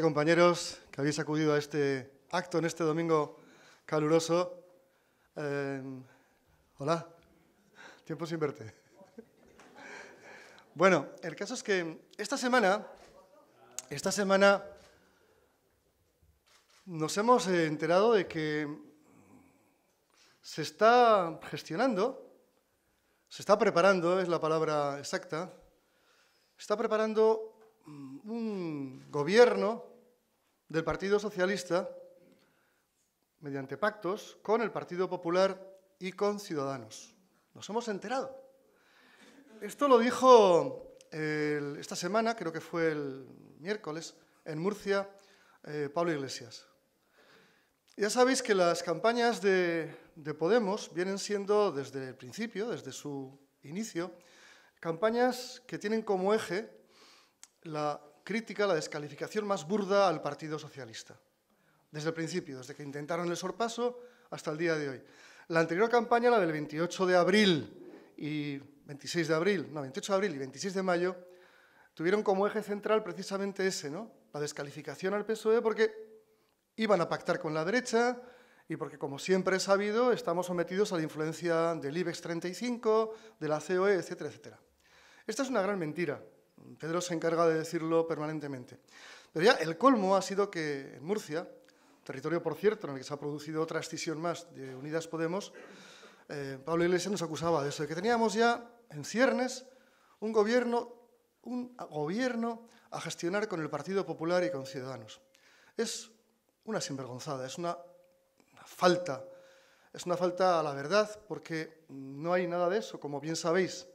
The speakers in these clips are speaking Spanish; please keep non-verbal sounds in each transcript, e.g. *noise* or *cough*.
compañeros que habéis acudido a este acto en este domingo caluroso. Em, hola, tiempo sin verte. Bueno, el caso es que esta semana, esta semana nos hemos enterado de que se está gestionando, se está preparando, es la palabra exacta, está preparando un gobierno del Partido Socialista mediante pactos con el Partido Popular y con Ciudadanos. Nos hemos enterado. Esto lo dijo esta semana, creo que fue el miércoles, en Murcia, eh, Pablo Iglesias. Ya sabéis que las campañas de, Podemos vienen siendo desde el principio, desde su inicio, campañas que tienen como eje la ...crítica la descalificación más burda al Partido Socialista. Desde el principio, desde que intentaron el sorpaso hasta el día de hoy. La anterior campaña, la del 28 de abril y 26 de abril, 28 de abril y 26 de mayo, tuvieron como eje central precisamente ese, ¿no? La descalificación al PSOE porque iban a pactar con la derecha y porque, como siempre he sabido, estamos sometidos a la influencia del IBEX 35, de la COE, etcétera, etcétera. Esta es una gran mentira, Pedro se encarga de decirlo permanentemente. Pero ya el colmo ha sido que en Murcia, territorio por cierto en el que se ha producido otra escisión más de Unidas Podemos, eh, Pablo Iglesias nos acusaba de eso, de que teníamos ya en ciernes un gobierno, a gestionar con el Partido Popular y con Ciudadanos. Es una sinvergonzada, es una falta, es una falta a la verdad, porque no hay nada de eso, como bien sabéis.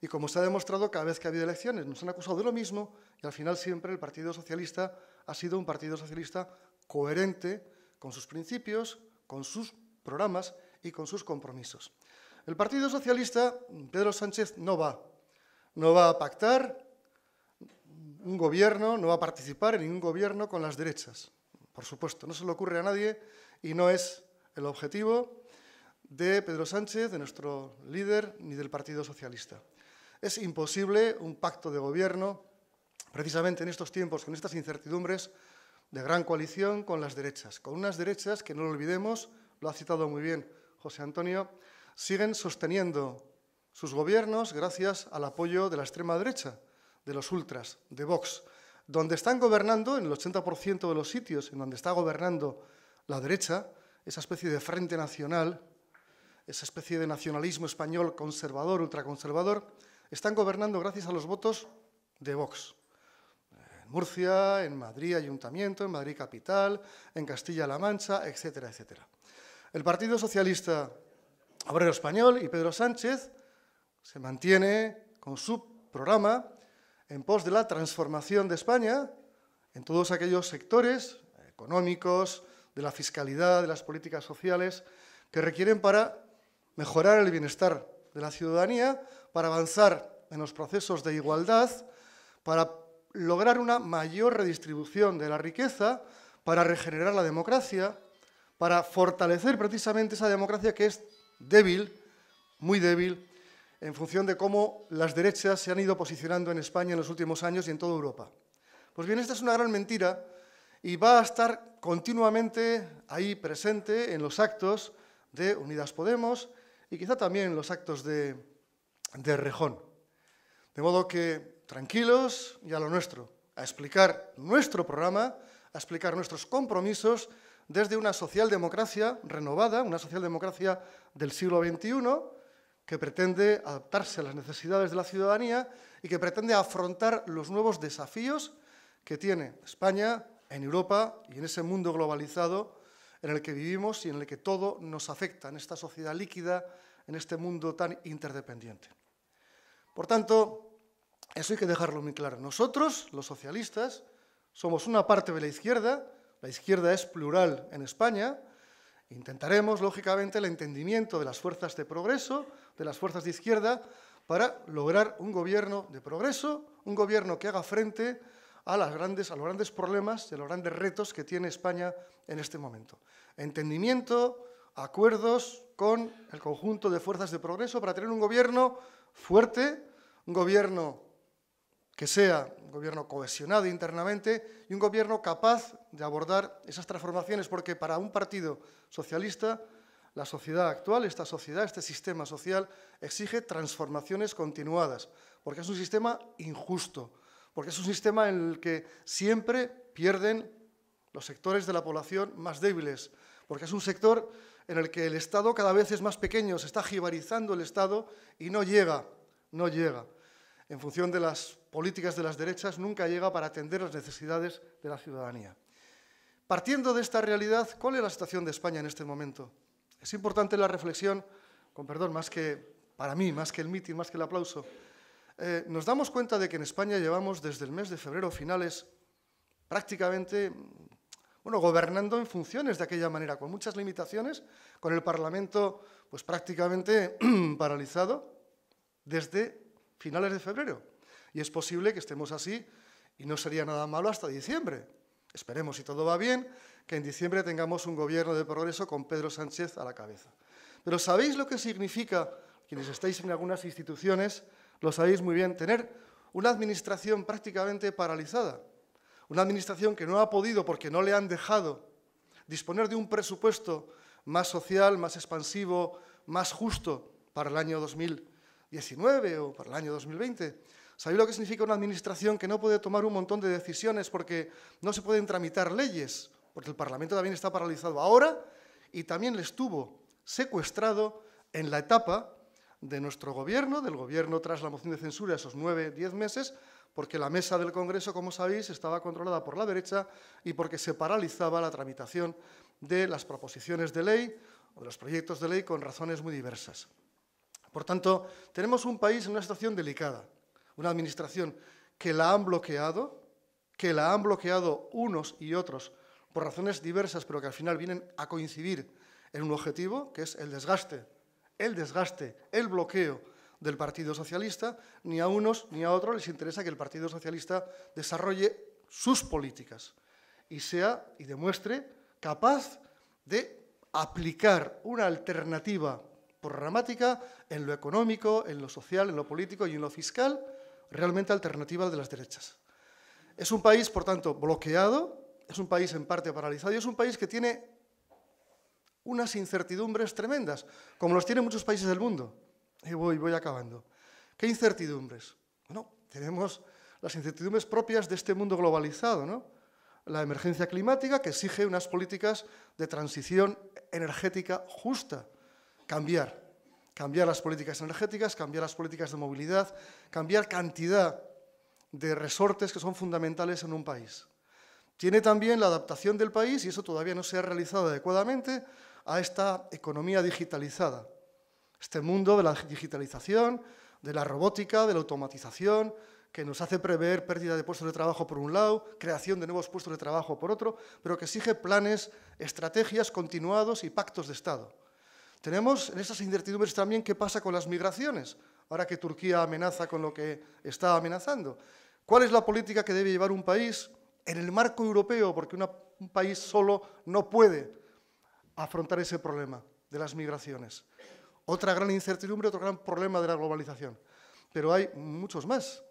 Y como se ha demostrado cada vez que ha habido elecciones, nos han acusado de lo mismo y al final siempre el Partido Socialista ha sido un Partido Socialista coherente con sus principios, con sus programas y con sus compromisos. El Partido Socialista, Pedro Sánchez, no va. No va a pactar un gobierno, no va a participar en ningún gobierno con las derechas. Por supuesto, no se le ocurre a nadie y no es el objetivo de Pedro Sánchez, de nuestro líder, ni del Partido Socialista. Es imposible un pacto de gobierno, precisamente en estos tiempos, con estas incertidumbres, de gran coalición con las derechas, con unas derechas que, no lo olvidemos, lo ha citado muy bien José Antonio, siguen sosteniendo sus gobiernos gracias al apoyo de la extrema derecha, de los ultras, de Vox, donde están gobernando, en el 80% de los sitios en donde está gobernando la derecha, esa especie de frente nacional esa especie de nacionalismo español conservador, ultraconservador, están gobernando gracias a los votos de Vox. En Murcia, en Madrid Ayuntamiento, en Madrid Capital, en Castilla-La Mancha, etcétera, etcétera. El Partido Socialista Obrero Español y Pedro Sánchez se mantiene con su programa en pos de la transformación de España en todos aquellos sectores económicos, de la fiscalidad, de las políticas sociales, que requieren para mejorar el bienestar de la ciudadanía, para avanzar en los procesos de igualdad, para lograr una mayor redistribución de la riqueza, para regenerar la democracia, para fortalecer precisamente esa democracia que es débil, muy débil, en función de cómo las derechas se han ido posicionando en España en los últimos años y en toda Europa. Pues bien, esta es una gran mentira y va a estar continuamente ahí presente en los actos de Unidas Podemos, y quizá también los actos de, rejón. De modo que, tranquilos y a lo nuestro, a explicar nuestro programa, a explicar nuestros compromisos desde una socialdemocracia renovada, una socialdemocracia del siglo XXI, que pretende adaptarse a las necesidades de la ciudadanía y que pretende afrontar los nuevos desafíos que tiene España en Europa y en ese mundo globalizado en el que vivimos y en el que todo nos afecta, en esta sociedad líquida, en este mundo tan interdependiente. Por tanto, eso hay que dejarlo muy claro. Nosotros, los socialistas, somos una parte de la izquierda, la izquierda es plural en España, intentaremos, lógicamente, el entendimiento de las fuerzas de progreso, de las fuerzas de izquierda, para lograr un gobierno de progreso, un gobierno que haga frente a, las a los grandes problemas y a los grandes retos que tiene España en este momento. Entendimiento, acuerdos con el conjunto de fuerzas de progreso para tener un gobierno fuerte, un gobierno que sea un gobierno cohesionado internamente y un gobierno capaz de abordar esas transformaciones, porque para un partido socialista la sociedad actual, esta sociedad, este sistema social, exige transformaciones continuadas, porque es un sistema injusto, porque es un sistema en el que siempre pierden los sectores de la población más débiles, porque es un sector en el que el Estado cada vez es más pequeño, se está jibarizando el Estado y no llega, no llega. En función de las políticas de las derechas, nunca llega para atender las necesidades de la ciudadanía. Partiendo de esta realidad, ¿cuál es la situación de España en este momento? Es importante la reflexión, con perdón, más que para mí, más que el mitin, más que el aplauso, eh, nos damos cuenta de que en España llevamos desde el mes de febrero finales prácticamente, bueno, gobernando en funciones de aquella manera, con muchas limitaciones, con el Parlamento pues prácticamente *clears throat* paralizado desde finales de febrero. Y es posible que estemos así y no sería nada malo hasta diciembre. Esperemos, si todo va bien, que en diciembre tengamos un gobierno de progreso con Pedro Sánchez a la cabeza. Pero ¿sabéis lo que significa, quienes estáis en algunas instituciones, lo sabéis muy bien, tener una administración prácticamente paralizada, una administración que no ha podido, porque no le han dejado, disponer de un presupuesto más social, más expansivo, más justo para el año 2019 o para el año 2020. ¿Sabéis lo que significa una administración que no puede tomar un montón de decisiones porque no se pueden tramitar leyes? Porque el Parlamento también está paralizado ahora y también le estuvo secuestrado en la etapa de nuestro gobierno, del gobierno tras la moción de censura, esos nueve, diez meses, porque la mesa del Congreso, como sabéis, estaba controlada por la derecha y porque se paralizaba la tramitación de las proposiciones de ley o de los proyectos de ley con razones muy diversas. Por tanto, tenemos un país en una situación delicada, una administración que la han bloqueado, que la han bloqueado unos y otros por razones diversas, pero que al final vienen a coincidir en un objetivo, que es el desgaste el desgaste, el bloqueo del Partido Socialista, ni a unos ni a otros les interesa que el Partido Socialista desarrolle sus políticas y sea y demuestre capaz de aplicar una alternativa programática en lo económico, en lo social, en lo político y en lo fiscal, realmente alternativa de las derechas. Es un país, por tanto, bloqueado, es un país en parte paralizado y es un país que tiene unas incertidumbres tremendas, como los tienen muchos países del mundo. Y voy, voy acabando. ¿Qué incertidumbres? Bueno, tenemos las incertidumbres propias de este mundo globalizado, ¿no? La emergencia climática que exige unas políticas de transición energética justa. Cambiar. Cambiar las políticas energéticas, cambiar las políticas de movilidad, cambiar cantidad de resortes que son fundamentales en un país. Tiene también la adaptación del país, y eso todavía no se ha realizado adecuadamente, a esta economía digitalizada, este mundo de la digitalización, de la robótica, de la automatización, que nos hace prever pérdida de puestos de trabajo por un lado, creación de nuevos puestos de trabajo por otro, pero que exige planes, estrategias continuados y pactos de Estado. Tenemos en esas incertidumbres también qué pasa con las migraciones, ahora que Turquía amenaza con lo que está amenazando. ¿Cuál es la política que debe llevar un país en el marco europeo? Porque un país solo no puede afrontar ese problema de las migraciones. Otra gran incertidumbre, otro gran problema de la globalización. Pero hay muchos más.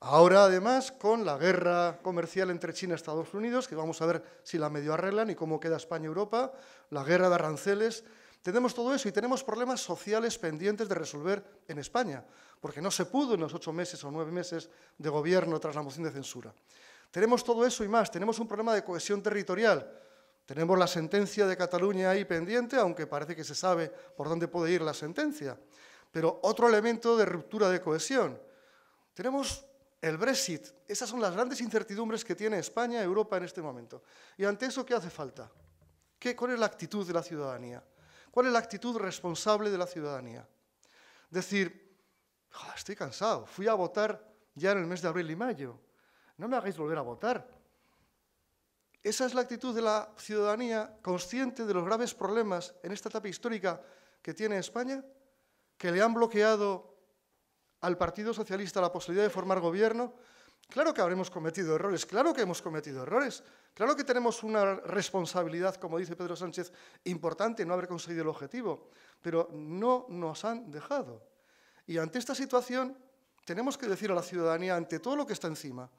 Ahora, además, con la guerra comercial entre China y Estados Unidos, que vamos a ver si la medio arreglan y cómo queda España-Europa, la guerra de aranceles, tenemos todo eso y tenemos problemas sociales pendientes de resolver en España, porque no se pudo en los ocho meses o nueve meses de gobierno tras la moción de censura. Tenemos todo eso y más, tenemos un problema de cohesión territorial, tenemos la sentencia de Cataluña ahí pendiente, aunque parece que se sabe por dónde puede ir la sentencia. Pero otro elemento de ruptura de cohesión. Tenemos el Brexit. Esas son las grandes incertidumbres que tiene España, y Europa en este momento. ¿Y ante eso qué hace falta? ¿Qué, ¿Cuál es la actitud de la ciudadanía? ¿Cuál es la actitud responsable de la ciudadanía? Decir, estoy cansado, fui a votar ya en el mes de abril y mayo. No me hagáis volver a votar esa es la actitud de la ciudadanía consciente de los graves problemas en esta etapa histórica que tiene España, que le han bloqueado al Partido Socialista la posibilidad de formar gobierno. Claro que habremos cometido errores, claro que hemos cometido errores, claro que tenemos una responsabilidad, como dice Pedro Sánchez, importante no haber conseguido el objetivo, pero no nos han dejado. Y ante esta situación tenemos que decir a la ciudadanía, ante todo lo que está encima,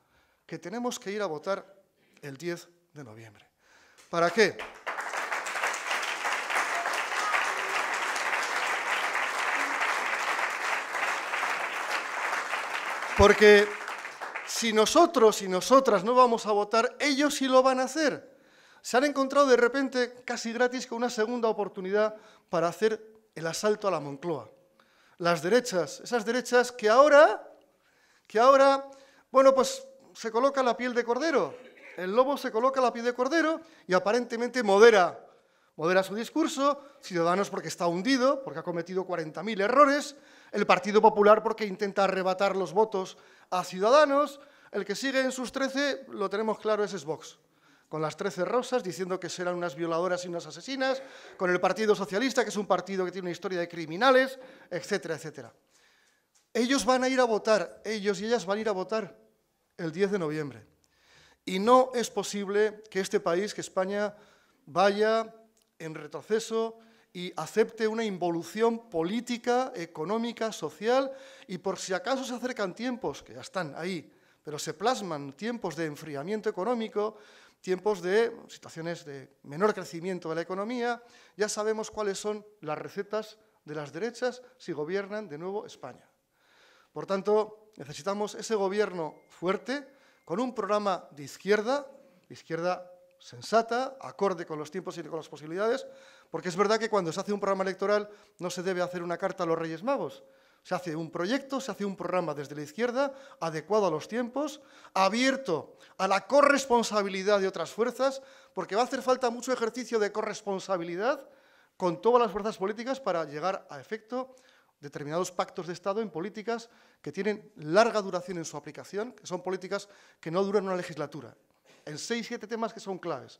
que tenemos que ir a votar el 10 de noviembre. ¿Para qué? Porque si nosotros y nosotras no vamos a votar, ellos sí lo van a hacer. Se han encontrado de repente, casi gratis, con una segunda oportunidad para hacer el asalto a la Moncloa. Las derechas, esas derechas que ahora, que ahora, bueno, pues se coloca la piel de cordero, el lobo se coloca la piel de cordero y aparentemente modera, modera su discurso, Ciudadanos porque está hundido, porque ha cometido 40.000 errores, el Partido Popular porque intenta arrebatar los votos a Ciudadanos, el que sigue en sus 13, lo tenemos claro, es Vox con las 13 rosas, diciendo que serán unas violadoras y unas asesinas, con el Partido Socialista, que es un partido que tiene una historia de criminales, etcétera, etcétera. Ellos van a ir a votar, ellos y ellas van a ir a votar el 10 de noviembre. Y no es posible que este país, que España, vaya en retroceso y acepte una involución política, económica, social, y por si acaso se acercan tiempos, que ya están ahí, pero se plasman tiempos de enfriamiento económico, tiempos de situaciones de menor crecimiento de la economía, ya sabemos cuáles son las recetas de las derechas si gobiernan de nuevo España. Por tanto, necesitamos ese gobierno fuerte, con un programa de izquierda, izquierda sensata, acorde con los tiempos y con las posibilidades, porque es verdad que cuando se hace un programa electoral no se debe hacer una carta a los Reyes Magos. Se hace un proyecto, se hace un programa desde la izquierda, adecuado a los tiempos, abierto a la corresponsabilidad de otras fuerzas, porque va a hacer falta mucho ejercicio de corresponsabilidad con todas las fuerzas políticas para llegar a efecto determinados pactos de Estado en políticas que tienen larga duración en su aplicación, que son políticas que no duran una legislatura, en seis, siete temas que son claves.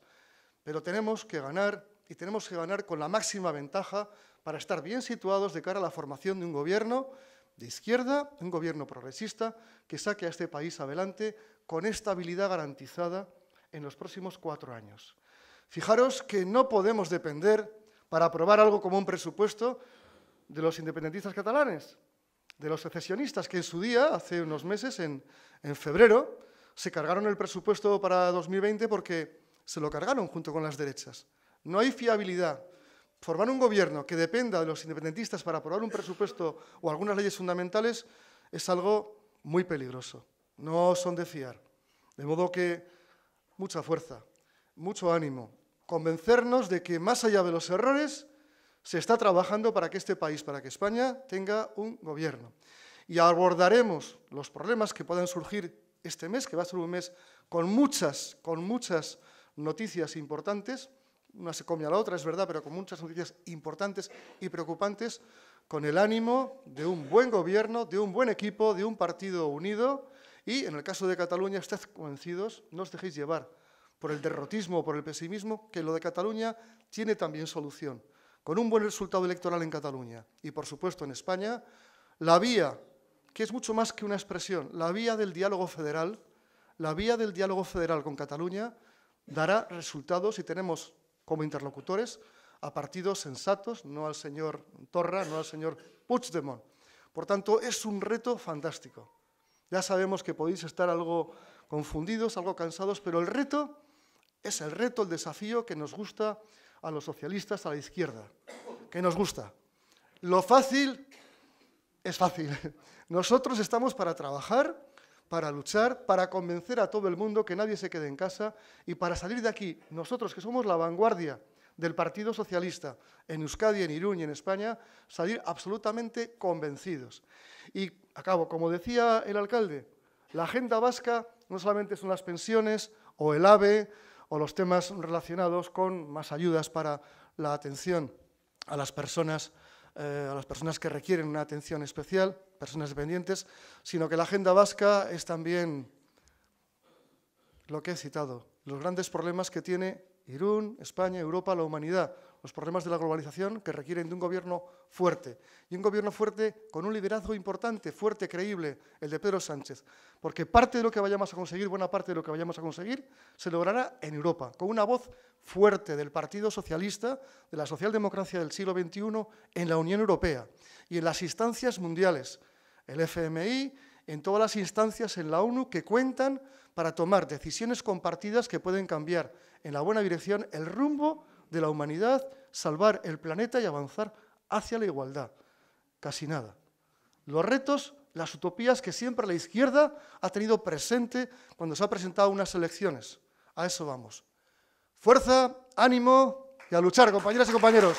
Pero tenemos que ganar y tenemos que ganar con la máxima ventaja para estar bien situados de cara a la formación de un gobierno de izquierda, un gobierno progresista, que saque a este país adelante con estabilidad garantizada en los próximos cuatro años. Fijaros que no podemos depender, para aprobar algo como un presupuesto, de los independentistas catalanes, de los secesionistas que en su día, hace unos meses, en, febrero, se cargaron el presupuesto para 2020 porque se lo cargaron junto con las derechas. No hay fiabilidad. Formar un gobierno que dependa de los independentistas para aprobar un presupuesto o algunas leyes fundamentales es algo muy peligroso. No son de fiar. De modo que mucha fuerza, mucho ánimo, convencernos de que más allá de los errores se está trabajando para que este país, para que España, tenga un gobierno. Y abordaremos los problemas que puedan surgir este mes, que va a ser un mes con muchas, con muchas noticias importantes, una se come a la otra, es verdad, pero con muchas noticias importantes y preocupantes, con el ánimo de un buen gobierno, de un buen equipo, de un partido unido y, en el caso de Cataluña, estad convencidos, no os dejéis llevar por el derrotismo o por el pesimismo, que lo de Cataluña tiene también solución con un buen resultado electoral en Cataluña y, por supuesto, en España, la vía, que es mucho más que una expresión, la vía del diálogo federal, la vía del diálogo federal con Cataluña dará resultados y tenemos como interlocutores a partidos sensatos, no al señor Torra, no al señor Puigdemont. Por tanto, es un reto fantástico. Ya sabemos que podéis estar algo confundidos, algo cansados, pero el reto es el reto, el desafío que nos gusta a los socialistas a la izquierda, que nos gusta. Lo fácil es fácil. *laughs* Nosotros estamos para trabajar, para luchar, para convencer a todo el mundo que nadie se quede en casa y para salir de aquí, nosotros que somos la vanguardia del Partido Socialista en Euskadi, en Irún y en España, salir absolutamente convencidos. Y acabo, como decía el alcalde, la agenda vasca no solamente son las pensiones o el AVE, o los temas relacionados con más ayudas para la atención a las personas, eh, a las personas que requieren una atención especial, personas dependientes, sino que la agenda vasca es también lo que he citado, los grandes problemas que tiene Irún, España, Europa, la humanidad, los problemas de la globalización que requieren de un gobierno fuerte. Y un gobierno fuerte con un liderazgo importante, fuerte, creíble, el de Pedro Sánchez. Porque parte de lo que vayamos a conseguir, buena parte de lo que vayamos a conseguir, se logrará en Europa, con una voz fuerte del Partido Socialista, de la socialdemocracia del siglo XXI, en la Unión Europea y en las instancias mundiales, el FMI, en todas las instancias en la ONU que cuentan para tomar decisiones compartidas que pueden cambiar en la buena dirección el rumbo de la humanidad, salvar el planeta y avanzar hacia la igualdad. Casi nada. Los retos, las utopías que siempre la izquierda ha tenido presente cuando se ha presentado unas elecciones. A eso vamos. Fuerza, ánimo y a luchar, compañeras y compañeros.